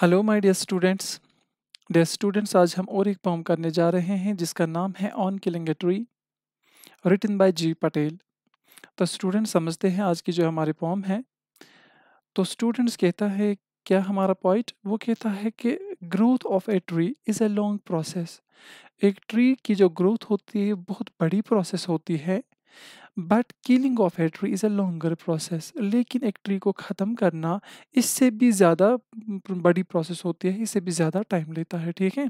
Hello my dear students dear students आज हम और एक पॉम करने जा रहे हैं जिसका नाम है on killing a tree written by G Patel तो स्टूडेंट्स समझते हैं आज की जो हमारे पॉम है तो स्टूडेंट्स कहता है क्या हमारा पॉइंट वो कहता है कि growth of a tree is a long process एक ट्री की जो ग्रोथ होती है बहुत बड़ी प्रोसेस होती है but killing of a tree is a longer process लेकिन एक ट्री को ख़त्म करना इससे भी ज़्यादा बड़ी प्रोसेस होती है इससे भी ज़्यादा टाइम लेता है ठीक है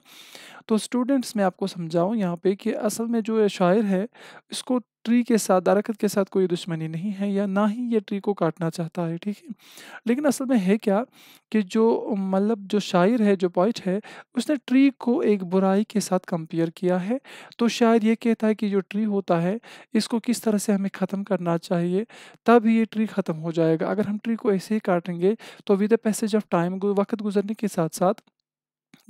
तो स्टूडेंट्स मैं आपको समझाऊँ यहाँ पे कि असल में जो शायर है इसको ट्री के साथ दरखत के साथ कोई दुश्मनी नहीं है या ना ही ये ट्री को काटना चाहता है ठीक है लेकिन असल में है क्या कि जो मतलब जो शायर है जो पॉइट है उसने ट्री को एक बुराई के साथ कंपेयर किया है तो शायर ये कहता है कि जो ट्री होता है इसको किस तरह से हमें ख़त्म करना चाहिए तब ये ट्री ख़त्म हो जाएगा अगर हम ट्री को ऐसे ही काटेंगे तो विद पैसेज ऑफ टाइम वक्त गुजरने के साथ साथ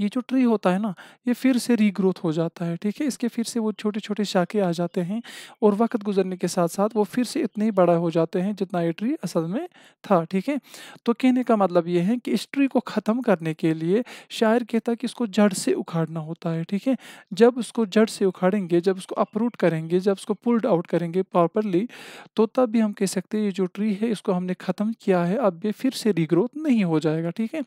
ये जो ट्री होता है ना ये फिर से रीग्रोथ हो जाता है ठीक है इसके फिर से वो छोटे छोटे शाखे आ जाते हैं और वक्त गुजरने के साथ साथ वो फिर से इतने ही बड़ा हो जाते हैं जितना ये ट्री असल में था ठीक है तो कहने का मतलब ये है कि इस ट्री को ख़त्म करने के लिए शायर कहता है कि इसको जड़ से उखाड़ना होता है ठीक है जब उसको जड़ से उखाड़ेंगे जब उसको अपरूट करेंगे जब उसको पुल्ड आउट करेंगे प्रॉपरली तो तब भी हम कह सकते हैं ये जो ट्री है इसको हमने ख़त्म किया है अब ये फिर से रीग्रोथ नहीं हो जाएगा ठीक है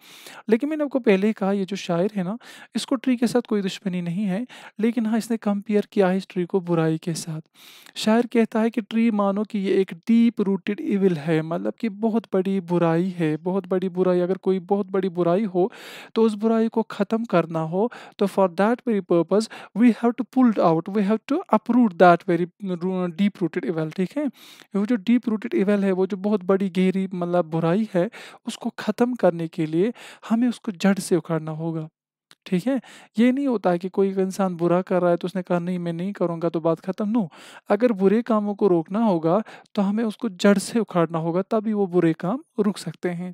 लेकिन मैंने आपको पहले ही कहा ये जो शायर है है ना इसको ट्री के साथ कोई दुश्मनी नहीं है लेकिन हाँ इसने कंपेयर किया है इस ट्री को बुराई के साथ शायर कहता है कि ट्री मानो कि ये एक डीप रूटेड इविल है मतलब कि बहुत बड़ी बुराई है बहुत बड़ी बुराई अगर कोई बहुत बड़ी बुराई हो तो उस बुराई को ख़त्म करना हो तो for that very purpose we have to pulled out we have to uproot that very deep rooted evil ठीक है वो जो डीप रूटेड इवेल है वो जो बहुत बड़ी गहरी मतलब बुराई है उसको ख़त्म करने के लिए हमें उसको जड़ से उखाड़ना होगा ठीक है ये नहीं होता है कि कोई इंसान बुरा कर रहा है तो उसने कहा नहीं मैं नहीं करूँगा तो बात खत्म नो अगर बुरे कामों को रोकना होगा तो हमें उसको जड़ से उखाड़ना होगा तभी वो बुरे काम रुक सकते हैं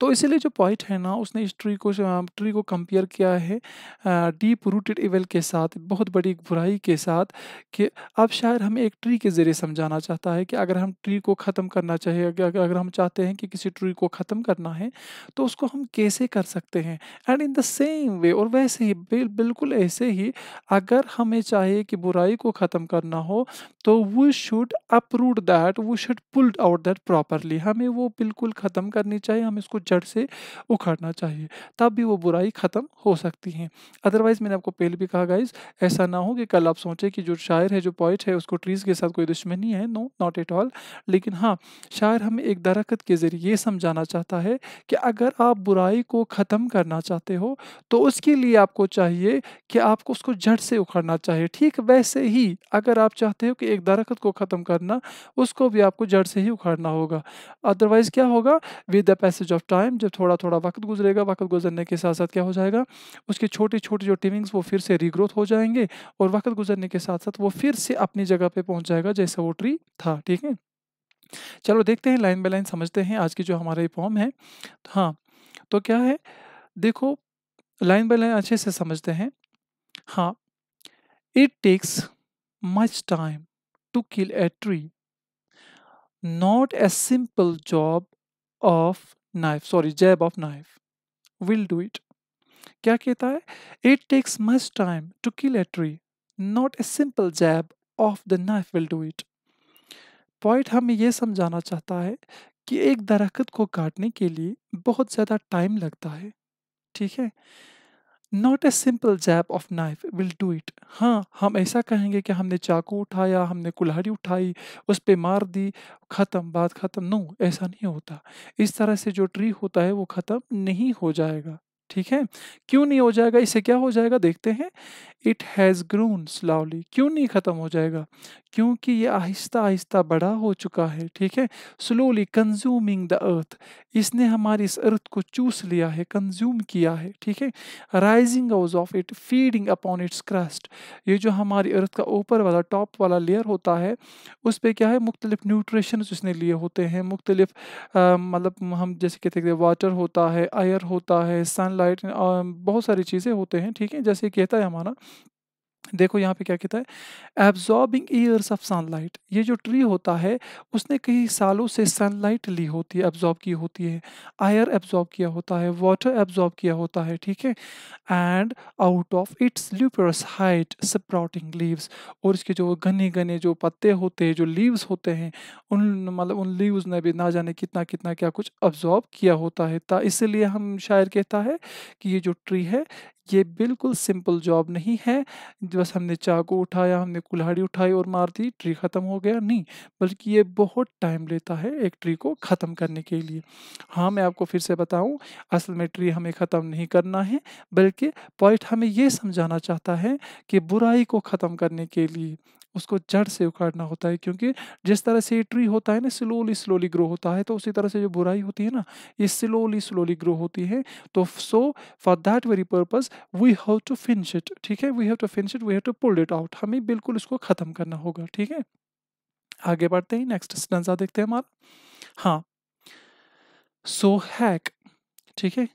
तो इसीलिए जो पॉइंट है ना उसने इस ट्री को ट्री को कंपेयर किया है डीप रूटेड इवेल के साथ बहुत बड़ी बुराई के साथ कि अब शायर हमें एक ट्री के ज़रिए समझाना चाहता है कि अगर हम ट्री को ख़त्म करना चाहिए अगर हम चाहते हैं कि किसी ट्री को ख़त्म करना है तो उसको हम कैसे कर सकते हैं and in the same way और वैसे ही बिल्कुल ऐसे ही अगर हमें चाहिए कि बुराई को ख़त्म करना हो तो we should uproot that we should pulled out that properly हमें वो बिल्कुल ख़त्म करनी चाहिए हमें इसको जड़ से उखाड़ना चाहिए तब भी वो बुराई ख़त्म हो सकती है अदरवाइज़ मैंने आपको पहले भी कहा गाइज ऐसा ना हो कि कल आप सोचें कि जो शायर है जो पॉइट है उसको ट्रीज़ के साथ कोई दुश्मनी है नो नॉट एट ऑल लेकिन हाँ शायर हमें एक दरखत के ज़रिए ये समझाना चाहता है कि अगर आप बुराई को ख़त्म करना चाहते हो तो उसके लिए आपको चाहिए कि आपको उसको जड़ से उखाड़ना चाहिए ठीक वैसे ही अगर आप चाहते हो कि एक दरखत को ख़त्म करना उसको भी आपको जड़ से ही उखाड़ना होगा अदरवाइज़ क्या होगा with the passage passage of time जब थोड़ा थोड़ा वक्त गुजरेगा वक्त गुजरने के साथ साथ क्या हो जाएगा उसकी छोटी छोटी जो टिमिंग्स वो फिर से रीग्रोथ हो जाएंगे और वक्त गुजरने के साथ साथ वो फिर से अपनी जगह पर पहुँच जाएगा जैसा वो ट्री था ठीक है चलो देखते हैं लाइन बाय लाइन समझते हैं आज की जो हमारा ये फॉर्म है हाँ तो क्या है देखो लाइन बाय लाइन अच्छे से समझते हैं हाँ it takes much time to kill a tree not a simple job of knife sorry jab of knife will do it क्या कहता है it takes much time to kill a tree not a simple jab of the knife will do it point हमें यह समझाना चाहता है कि एक दरख्त को काटने के लिए बहुत ज़्यादा टाइम लगता है ठीक है not a simple jab of knife will do it हाँ हम ऐसा कहेंगे कि हमने चाकू उठाया हमने कुल्हाड़ी उठाई उस पर मार दी ख़त्म बात ख़त्म नो ऐसा नहीं होता इस तरह से जो ट्री होता है वो ख़त्म नहीं हो जाएगा ठीक है क्यों नहीं हो जाएगा इसे क्या हो जाएगा देखते हैं इट हैज़ ग्रोन स्लावली क्यों नहीं ख़त्म हो जाएगा क्योंकि ये आहिस्ता आहिस्ता बड़ा हो चुका है ठीक है स्लोली कंज्यूमिंग द अर्थ इसने हमारी इस अर्थ को चूस लिया है कंज्यूम किया है ठीक है rising out of it feeding upon its crust ये जो हमारी अर्थ का ऊपर वाला टॉप वाला लेयर होता है उस पर क्या है मुख्तलिफ न्यूट्रिशन इसने लिए होते हैं मुख्तलिफ मतलब हम जैसे कहते हैं वाटर होता है आयर होता है सनलाइट बहुत सारी चीज़ें होते हैं ठीक है जैसे कहता है हमारा देखो यहाँ पे क्या कहता है एब्जॉर्बिंग ईयर्स ऑफ सनलाइट ये जो ट्री होता है उसने कई सालों से सनलाइट ली होती है एब्जॉर्ब की होती है आयर एब्जॉर्ब किया होता है वाटर एब्जॉर्ब किया होता है ठीक है and out of its leprous hide sprouting leaves और इसके जो घने घने जो पत्ते होते हैं जो लीव्स होते हैं उन मतलब उन लीव्स ने भी ना जाने कितना कितना क्या कुछ एब्जॉर्ब किया होता है इसलिए हम शायर कहता है कि ये जो ट्री है ये बिल्कुल सिंपल जॉब नहीं है बस हमने चाकू उठाया हमने कुल्हाड़ी उठाई और मार दी ट्री ख़त्म हो गया नहीं बल्कि ये बहुत टाइम लेता है एक ट्री को ख़त्म करने के लिए हाँ मैं आपको फिर से बताऊँ असल में ट्री हमें ख़त्म नहीं करना है बल्कि पॉइंट हमें ये समझाना चाहता है कि बुराई को ख़त्म करने के लिए उसको जड़ से उखाड़ना होता है क्योंकि जिस तरह से ट्री होता है ना स्लोली स्लोली ग्रो होता है तो उसी तरह से जो बुराई होती है ना ये स्लोली स्लोली ग्रो होती है तो so for that very purpose we have to finish it ठीक है we have to finish it we have to pull it out हमें बिल्कुल इसको ख़त्म करना होगा ठीक है आगे बढ़ते हैं नेक्स्ट स्टंजा देखते हैं हमारा हाँ सो हैक ठीक है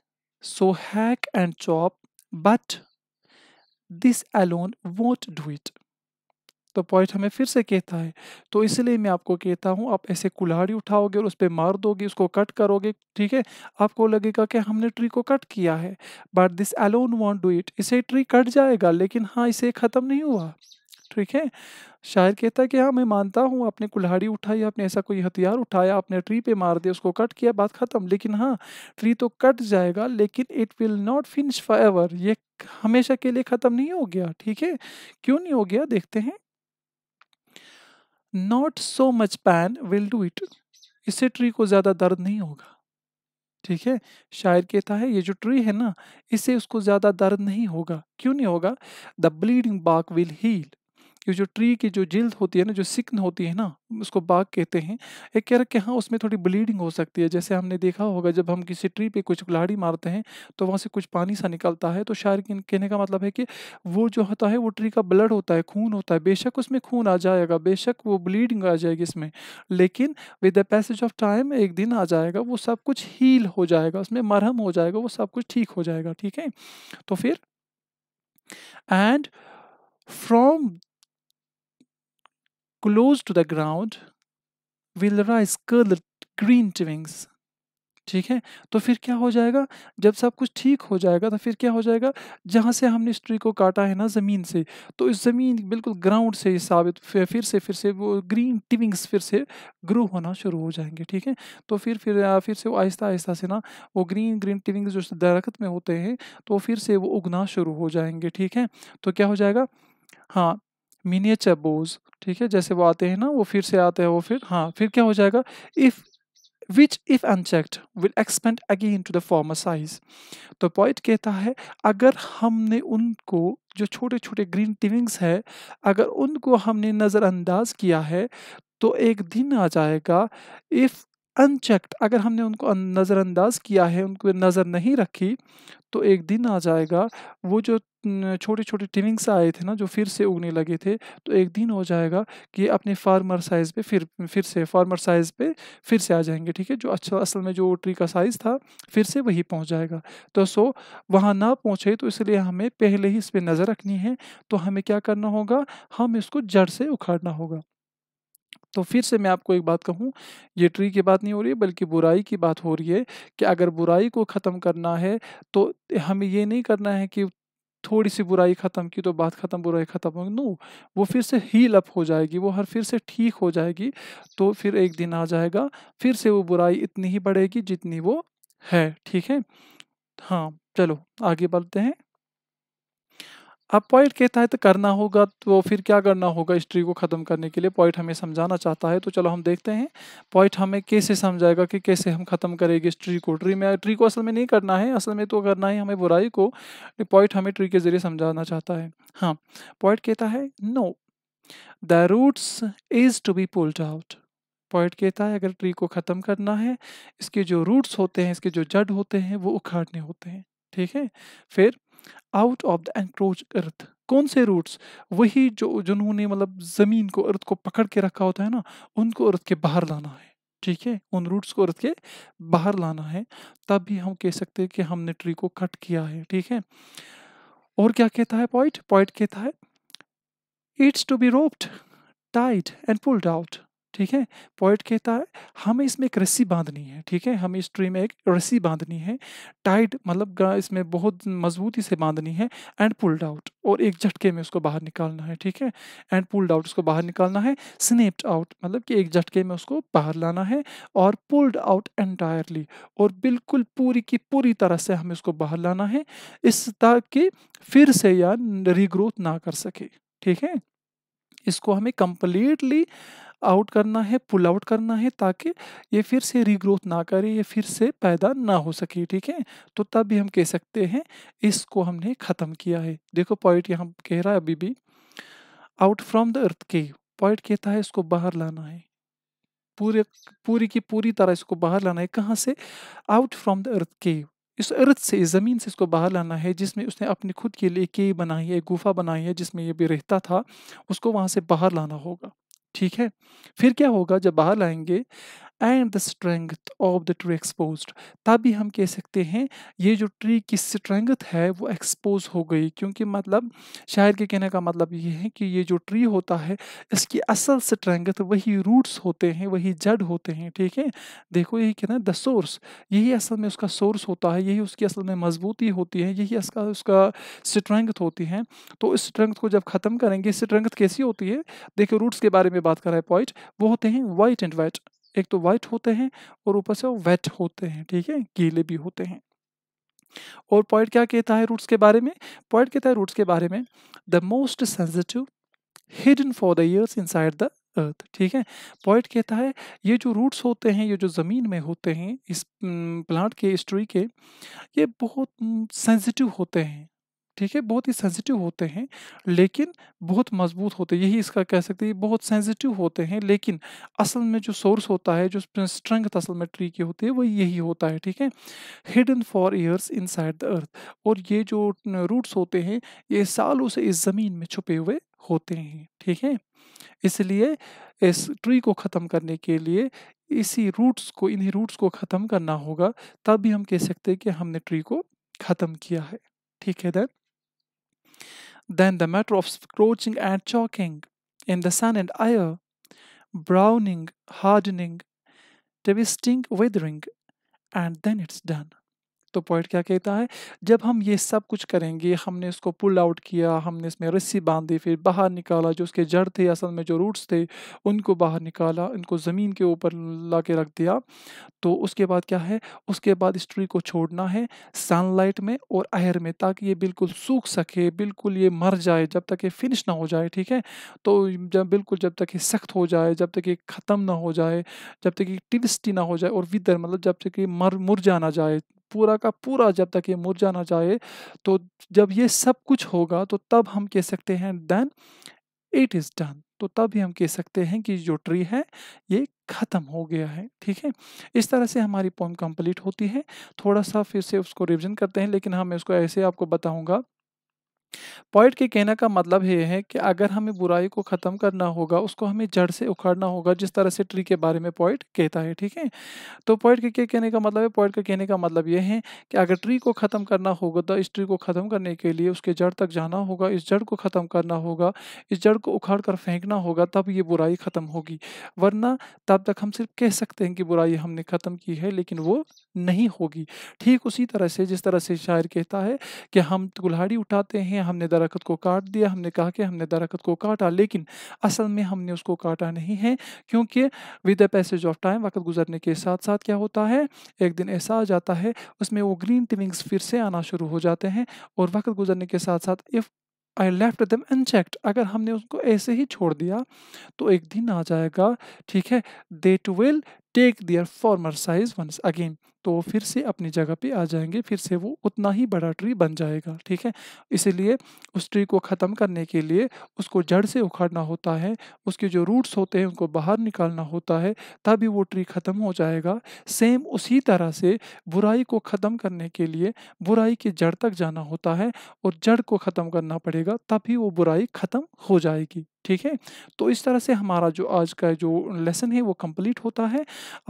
so hack and chop but this alone won't do it तो पॉइंट हमें फिर से कहता है तो इसलिए मैं आपको कहता हूँ आप ऐसे कुल्हाड़ी उठाओगे और उस पर मार दोगे उसको कट करोगे ठीक है आपको लगेगा कि हमने ट्री को कट किया है but this alone won't do it इसे ट्री कट जाएगा लेकिन हाँ इसे ख़त्म नहीं हुआ ठीक है शायर कहता है कि हाँ मैं मानता हूँ आपने कुल्हाड़ी उठाई आपने ऐसा कोई हथियार उठाया आपने ट्री पे मार दिया उसको कट किया बात ख़त्म लेकिन हाँ ट्री तो कट जाएगा लेकिन it will not finish forever ये हमेशा के लिए ख़त्म नहीं हो गया ठीक है क्यों नहीं हो गया देखते हैं not so much pain will do it इससे ट्री को ज़्यादा दर्द नहीं होगा ठीक है शायर कहता है ये जो ट्री है ना इससे उसको ज़्यादा दर्द नहीं होगा क्यों नहीं होगा the bleeding bark will heal कि जो ट्री की जो जिल्द होती है ना जो सिकन होती है ना उसको बाग कहते हैं एक कह रहा कि हाँ उसमें थोड़ी ब्लीडिंग हो सकती है जैसे हमने देखा होगा जब हम किसी ट्री पे कुछ गुलाड़ी मारते हैं तो वहाँ से कुछ पानी सा निकलता है तो शायर कहने का मतलब है कि वो जो होता है वो ट्री का ब्लड होता है खून होता है बेशक उसमें खून आ जाएगा बेशक वो ब्लीडिंग आ जाएगी इसमें लेकिन with the passage of time एक दिन आ जाएगा वो सब कुछ हील हो जाएगा उसमें मरहम हो जाएगा वो सब कुछ ठीक हो जाएगा ठीक है तो फिर and from close to the ground will rise curled green twigs ठीक है तो फिर क्या हो जाएगा जब सब कुछ ठीक हो जाएगा तो फिर क्या हो जाएगा जहाँ से हमने इस ट्री को काटा है ना ज़मीन से तो इस ज़मीन बिल्कुल ग्राउंड से ही साबित फिर से फिर से वो ग्रीन टिविंग्स फिर से ग्रो होना शुरू हो जाएंगे ठीक है तो फिर फिर फिर से वो आहिस्ता आहिस्ता से ना वो ग्रीन ग्रीन टिविंग्स जो दरख्त में होते हैं तो फिर से वो उगना शुरू हो जाएंगे ठीक है तो क्या हो जाएगा हाँ मीनिएचर बोज ठीक है जैसे वो आते हैं ना वो फिर से आते हैं वो फिर हाँ फिर क्या हो जाएगा if which if unchecked will expand again to the former size तो पॉइंट कहता है अगर हमने उनको जो छोटे छोटे ग्रीन टिविंग्स है अगर उनको हमने नज़रअंदाज किया है तो एक दिन आ जाएगा इफ़ अनचेक्ड अगर हमने उनको नज़रअंदाज किया है उनको नज़र नहीं रखी तो एक दिन आ जाएगा वो जो छोटे छोटे टिनिंग्स आए थे ना जो फिर से उगने लगे थे तो एक दिन हो जाएगा कि ये अपने फार्मर साइज़ पे फिर फिर से फार्मर साइज़ पे फिर से आ जाएंगे ठीक है जो अच्छा असल में जो ट्री का साइज़ था फिर से वही पहुंच जाएगा तो सो वहाँ ना पहुँचे तो इसलिए हमें पहले ही इस पर नज़र रखनी है तो हमें क्या करना होगा हम इसको जड़ से उखाड़ना होगा तो फिर से मैं आपको एक बात कहूँ ये ट्री की बात नहीं हो रही है बल्कि बुराई की बात हो रही है कि अगर बुराई को ख़त्म करना है तो हमें ये नहीं करना है कि थोड़ी सी बुराई ख़त्म की तो बात ख़त्म बुराई ख़त्म होगी नो वो फिर से हील अप हो जाएगी वो हर फिर से ठीक हो जाएगी तो फिर एक दिन आ जाएगा फिर से वो बुराई इतनी ही बढ़ेगी जितनी वो है ठीक है हाँ चलो आगे बढ़ते हैं अब पॉइंट कहता है तो करना होगा तो फिर क्या करना होगा हिस्ट्री को ख़त्म करने के लिए पॉइंट हमें समझाना चाहता है तो चलो हम देखते हैं पॉइंट हमें कैसे समझाएगा कि कैसे हम ख़त्म करेंगे इस ट्री को ट्री में ट्री को असल में नहीं करना है असल में तो करना है हमें बुराई को पॉइंट हमें ट्री के ज़रिए समझाना चाहता है हाँ पॉइंट कहता है no the roots is to be pulled out point कहता है अगर ट्री को ख़त्म करना है इसके जो रूट्स होते हैं इसके जो जड़ होते हैं वो उखाड़ने होते हैं ठीक है फिर आउट ऑफ द एंक्रोच अर्थ कौन से रूट्स वही जो जिन्होंने मतलब ज़मीन को अर्थ को पकड़ के रखा होता है ना उनको अर्थ के बाहर लाना है ठीक है उन रूट्स को अर्थ के बाहर लाना है तब भी हम कह सकते हैं कि हमने ट्री को कट किया है ठीक है और क्या कहता है पॉइंट पॉइंट कहता है it's to be roped tight and pulled out ठीक है पॉइंट कहता है हमें इसमें एक रस्सी बांधनी है ठीक है हमें इस ट्री में एक रस्सी बांधनी है टाइट मतलब इसमें बहुत मजबूती से बांधनी है एंड पुल्ड आउट और एक झटके में उसको बाहर निकालना है ठीक है एंड पुल्ड आउट उसको बाहर निकालना है स्नेप्ड आउट मतलब कि एक झटके में उसको बाहर लाना है और पुल्ड आउट एंटायरली और बिल्कुल पूरी की पूरी तरह से हमें उसको बाहर लाना है इस ताकि फिर से या रीग्रोथ ना कर सके ठीक है इसको हमें कंप्लीटली आउट करना है पुल आउट करना है ताकि ये फिर से रीग्रोथ ना करे ये फिर से पैदा ना हो सके ठीक है तो तब भी हम कह सकते हैं इसको हमने ख़त्म किया है देखो पॉइंट यहाँ कह रहा है अभी भी आउट फ्रॉम द अर्थ के पॉइंट कहता है इसको बाहर लाना है पूरे पूरी की पूरी तरह इसको बाहर लाना है कहाँ से आउट फ्रॉम द अर्थ के इस अर्थ से इस ज़मीन से इसको बाहर लाना है जिसमें उसने अपने खुद के लिए के बनाई है गुफा बनाई है जिसमें ये भी रहता था उसको वहाँ से बाहर लाना होगा ठीक है फिर क्या होगा जब बाहर लाएंगे and the strength of the tree exposed तभी हम कह सकते हैं ये जो ट्री की स्ट्रेंथ है वो एक्सपोज हो गई क्योंकि मतलब शायर के कहने का मतलब ये है कि ये जो ट्री होता है इसकी असल स्ट्रेंथ वही रूट्स होते हैं वही जड़ होते हैं ठीक है देखो यही कहना है द सोर्स यही असल में उसका सोर्स होता है यही उसकी असल में मजबूती होती है यही इसका उसका स्ट्रेंथ होती है तो इस स्ट्रेंथ को जब ख़त्म करेंगे स्ट्रेंथ कैसी होती है देखिए रूट्स के बारे में बात कर रहा है पॉइंट वो होते हैं वाइट एंड वाइट एक तो वाइट होते हैं और ऊपर से वो वेट होते हैं ठीक है गीले भी होते हैं और पॉइंट क्या कहता है रूट्स के बारे में पॉइंट कहता है रूट्स के बारे में the most sensitive hidden for the years inside the earth ठीक है पॉइंट कहता है ये जो रूट्स होते हैं ये जो ज़मीन में होते हैं इस प्लांट के इस ट्री के ये बहुत सेंसिटिव होते हैं ठीक है बहुत ही सेंसिटिव होते हैं लेकिन बहुत मजबूत होते हैं यही इसका कह सकते हैं बहुत सेंसिटिव होते हैं लेकिन असल में जो सोर्स होता है जो स्ट्रेंथ असल में ट्री की होती है वो यही होता है ठीक है hidden for years inside the earth और ये जो रूट्स होते हैं ये सालों से इस ज़मीन में छुपे हुए होते हैं ठीक है इसलिए इस ट्री को ख़त्म करने के लिए इसी रूट्स को इन्हीं रूट्स को ख़त्म करना होगा तब भी हम कह सकते हैं कि हमने ट्री को ख़त्म किया है ठीक है then Then the matter of scorching and choking in the sun and air, browning, hardening, twisting, withering, and then it's done. तो पॉइंट क्या कहता है जब हम ये सब कुछ करेंगे हमने इसको पुल आउट किया हमने इसमें रस्सी बांधी फिर बाहर निकाला जो उसके जड़ थे असल में जो रूट्स थे उनको बाहर निकाला उनको ज़मीन के ऊपर ला के रख दिया तो उसके बाद क्या है उसके बाद इस ट्री को छोड़ना है सनलाइट में और अहर में ताकि ये बिल्कुल सूख सके बिल्कुल ये मर जाए जब तक ये फिनिश ना हो जाए ठीक है तो जब बिल्कुल जब तक ये सख्त हो जाए जब तक ये ख़त्म ना हो जाए जब तक ये टिविस्टी ना हो जाए और विदर मतलब जब तक ये मर मुर ना जाए पूरा का पूरा जब तक ये मुरझा ना जाए तो जब ये सब कुछ होगा तो तब हम कह सकते हैं देन इट इज़ डन तो तब ही हम कह सकते हैं कि जो ट्री है ये ख़त्म हो गया है ठीक है इस तरह से हमारी पोम कंप्लीट होती है थोड़ा सा फिर से उसको रिविजन करते हैं लेकिन हाँ मैं उसको ऐसे आपको बताऊंगा पॉइंट के कहने का मतलब ये है कि अगर हमें बुराई को ख़त्म करना होगा उसको हमें जड़ से उखाड़ना होगा जिस तरह से ट्री के बारे में पॉइंट कहता है ठीक है तो पॉइंट के क्या कहने का मतलब है पॉइंट का कहने का मतलब यह है कि अगर ट्री को ख़त्म करना होगा तो इस ट्री को ख़त्म करने के लिए उसके जड़ तक जाना होगा इस जड़ को ख़त्म करना होगा इस जड़ को उखाड़ कर फेंकना होगा तब ये बुराई ख़त्म होगी वरना तब तक हम सिर्फ कह सकते हैं कि बुराई हमने ख़त्म की है लेकिन वो नहीं होगी ठीक उसी तरह से जिस तरह से शायर कहता है कि हम कुल्हाड़ी उठाते हैं हमने दरखत को काट दिया हमने कहा कि हमने दरखत को काटा लेकिन असल में हमने उसको काटा नहीं है क्योंकि with the passage of time वक्त गुजरने के साथ साथ क्या होता है एक दिन ऐसा आ जाता है उसमें वो ग्रीन टिविंग्स फिर से आना शुरू हो जाते हैं और वक्त गुजरने के साथ साथ if I left them unchecked अगर हमने उसको ऐसे ही छोड़ दिया तो एक दिन आ जाएगा ठीक है they will take their former size once again तो वो फिर से अपनी जगह पे आ जाएंगे फिर से वो उतना ही बड़ा ट्री बन जाएगा ठीक है इसलिए उस ट्री को ख़त्म करने के लिए उसको जड़ से उखाड़ना होता है उसके जो रूट्स होते हैं उनको बाहर निकालना होता है तभी वो ट्री ख़त्म हो जाएगा सेम उसी तरह से बुराई को ख़त्म करने के लिए बुराई की जड़ तक जाना होता है और जड़ को ख़त्म करना पड़ेगा तभी वो बुराई ख़त्म हो जाएगी ठीक है तो इस तरह से हमारा जो आज का जो लेसन है वो कंप्लीट होता है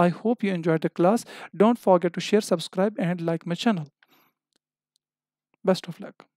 I hope you enjoy the class don't forget to share subscribe and like my channel best of luck